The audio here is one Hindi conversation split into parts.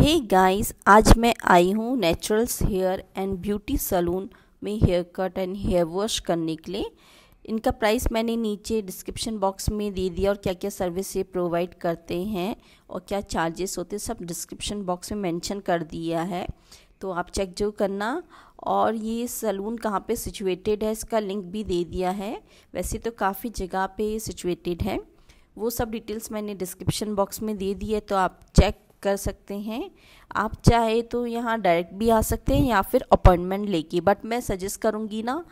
हे hey गाइस आज मैं आई हूँ Naturals hair and beauty salon में hair cut and hair wash करने के लिए इनका प्राइस मैंने नीचे डिस्क्रिप्शन बॉक्स में दे दिया और क्या क्या सर्विस ये प्रोवाइड करते हैं और क्या चार्जेस होते हैं सब डिस्क्रिप्शन बॉक्स में मेंशन कर दिया है तो आप चेक जो करना और ये सलून कहाँ पे सिचुएटेड है इसका लिंक भी दे दिया है वैसे तो काफ़ी जगह पे सिचुएटेड है वो सब डिटेल्स मैंने डिस्क्रिप्शन बॉक्स में दे दी है तो आप चेक कर सकते हैं आप चाहे तो यहाँ डायरेक्ट भी आ सकते हैं या फिर अपॉइंटमेंट लेके बट मैं सजेस्ट करूँगी ना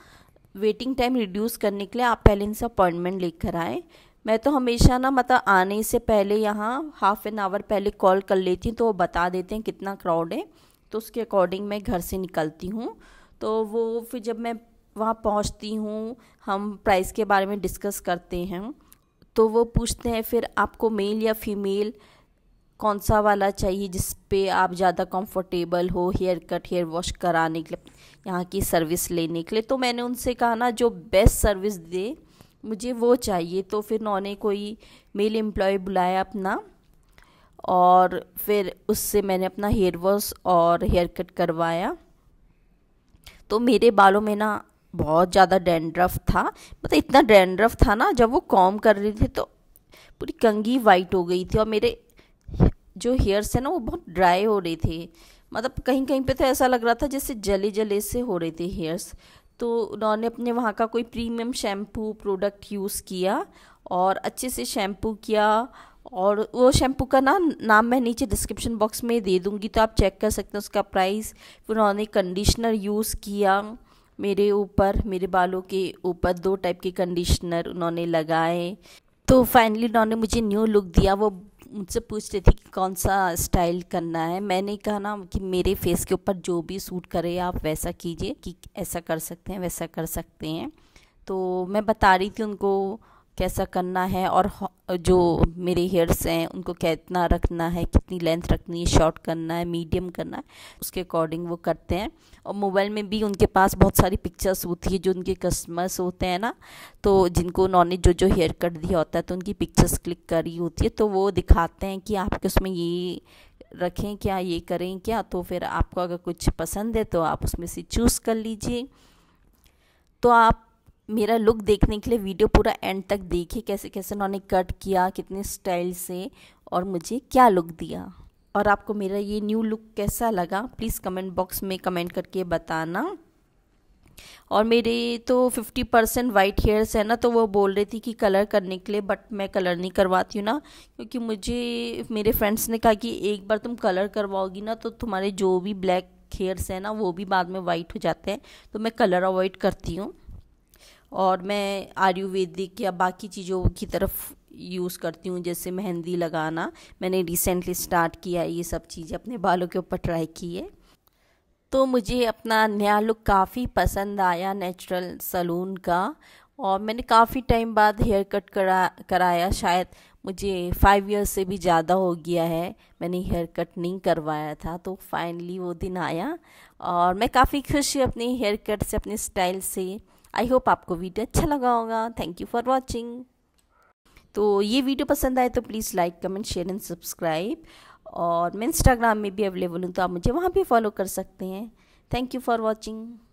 वेटिंग टाइम रिड्यूस करने के लिए आप पहले इनसे अपॉइंटमेंट लेकर आए मैं तो हमेशा ना मतलब आने से पहले यहाँ हाफ एन आवर पहले कॉल कर लेती हूँ तो वो बता देते हैं कितना क्राउड है तो उसके अकॉर्डिंग मैं घर से निकलती हूँ तो वो फिर जब मैं वहाँ पहुँचती हूँ हम प्राइस के बारे में डिस्कस करते हैं तो वो पूछते हैं फिर आपको मेल या फीमेल कौन सा वाला चाहिए जिस पे आप ज़्यादा कंफर्टेबल हो हेयर कट हेयर वॉश कराने के लिए यहाँ की सर्विस लेने के लिए तो मैंने उनसे कहा ना जो बेस्ट सर्विस दे मुझे वो चाहिए तो फिर उन्होंने कोई मेल एम्प्लॉय बुलाया अपना और फिर उससे मैंने अपना हेयर वॉश और हेयर कट करवाया तो मेरे बालों में ना बहुत ज़्यादा डैंड्रफ था मतलब इतना डैंड्रफ था ना जब वो कॉम कर रही थी तो पूरी कंगी वाइट हो गई थी और मेरे जो हेयर्स है ना वो बहुत ड्राई हो रही थी मतलब कहीं कहीं पे तो ऐसा लग रहा था जैसे जले जले से हो रहे थे हेयर्स तो उन्होंने अपने वहाँ का कोई प्रीमियम शैम्पू प्रोडक्ट यूज़ किया और अच्छे से शैम्पू किया और वो शैम्पू का ना नाम मैं नीचे डिस्क्रिप्शन बॉक्स में दे दूँगी तो आप चेक कर सकते हैं उसका प्राइस फिर उन्होंने कंडीशनर यूज़ किया मेरे ऊपर मेरे बालों के ऊपर दो टाइप के कंडीशनर उन्होंने लगाए तो फाइनली उन्होंने मुझे न्यू लुक दिया वो मुझसे पूछ रही थी कि कौन सा स्टाइल करना है मैंने कहा ना कि मेरे फेस के ऊपर जो भी सूट करे आप वैसा कीजिए कि ऐसा कर सकते हैं वैसा कर सकते हैं तो मैं बता रही थी उनको कैसा करना है और जो मेरे हेयर्स हैं उनको कितना रखना है कितनी लेंथ रखनी है शॉर्ट करना है मीडियम करना है उसके अकॉर्डिंग वो करते हैं और मोबाइल में भी उनके पास बहुत सारी पिक्चर्स होती है जो उनके कस्टमर्स होते हैं ना तो जिनको उन्होंने जो जो हेयर कट दिया होता है तो उनकी पिक्चर्स क्लिक करी होती है तो वो दिखाते हैं कि आपके उसमें ये रखें क्या ये करें क्या तो फिर आपको अगर कुछ पसंद है तो आप उसमें से चूज़ कर लीजिए तो आप मेरा लुक देखने के लिए वीडियो पूरा एंड तक देखिए कैसे कैसे उन्होंने कट किया कितने स्टाइल से और मुझे क्या लुक दिया और आपको मेरा ये न्यू लुक कैसा लगा प्लीज़ कमेंट बॉक्स में कमेंट करके बताना और मेरे तो 50 परसेंट वाइट हेयर्स है ना तो वो बोल रही थी कि कलर करने के लिए बट मैं कलर नहीं करवाती हूँ ना क्योंकि मुझे मेरे फ्रेंड्स ने कहा कि एक बार तुम कलर करवाओगी ना तो तुम्हारे जो भी ब्लैक हेयर्स हैं ना वो भी बाद में वाइट हो जाते हैं तो मैं कलर अवॉइड करती हूँ और मैं आयुर्वेदिक या बाकी चीज़ों की तरफ यूज़ करती हूँ जैसे मेहंदी लगाना मैंने रिसेंटली स्टार्ट किया है ये सब चीज़ें अपने बालों के ऊपर ट्राई की है तो मुझे अपना नया लुक काफ़ी पसंद आया नेचुरल सलून का और मैंने काफ़ी टाइम बाद हेयर कट करा कराया शायद मुझे फाइव ईयर्स से भी ज़्यादा हो गया है मैंने हेयर कट नहीं करवाया था तो फाइनली वो दिन आया और मैं काफ़ी खुश हूँ अपने हेयर कट से अपने स्टाइल से आई होप आपको वीडियो अच्छा लगा होगा थैंक यू फॉर वॉचिंग तो ये वीडियो पसंद आए तो please like comment share and subscribe और मैं इंस्टाग्राम में भी अवेलेबल हूँ तो आप मुझे वहाँ भी फॉलो कर सकते हैं थैंक यू फॉर वॉचिंग